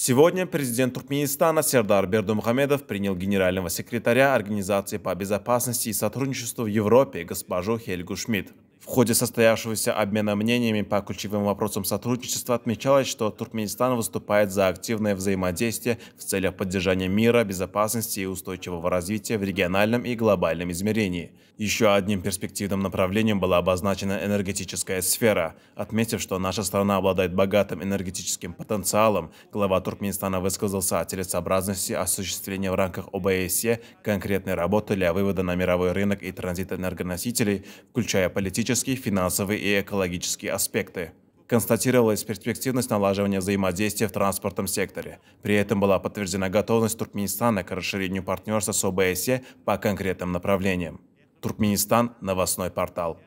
Сегодня президент Туркменистана Сердар Бердумухамедов принял генерального секретаря Организации по безопасности и сотрудничеству в Европе госпожу Хельгу Шмидт. В ходе состоявшегося обмена мнениями по ключевым вопросам сотрудничества отмечалось, что Туркменистан выступает за активное взаимодействие в целях поддержания мира, безопасности и устойчивого развития в региональном и глобальном измерении. Еще одним перспективным направлением была обозначена энергетическая сфера. Отметив, что наша страна обладает богатым энергетическим потенциалом, глава Туркменистана высказался о целесообразности осуществления в рамках ОБСЕ конкретной работы для вывода на мировой рынок и транзит энергоносителей, включая политические политические, финансовые и экологические аспекты. Констатировалась перспективность налаживания взаимодействия в транспортном секторе. При этом была подтверждена готовность Туркменистана к расширению партнерства с ОБСЕ по конкретным направлениям. Туркменистан – новостной портал.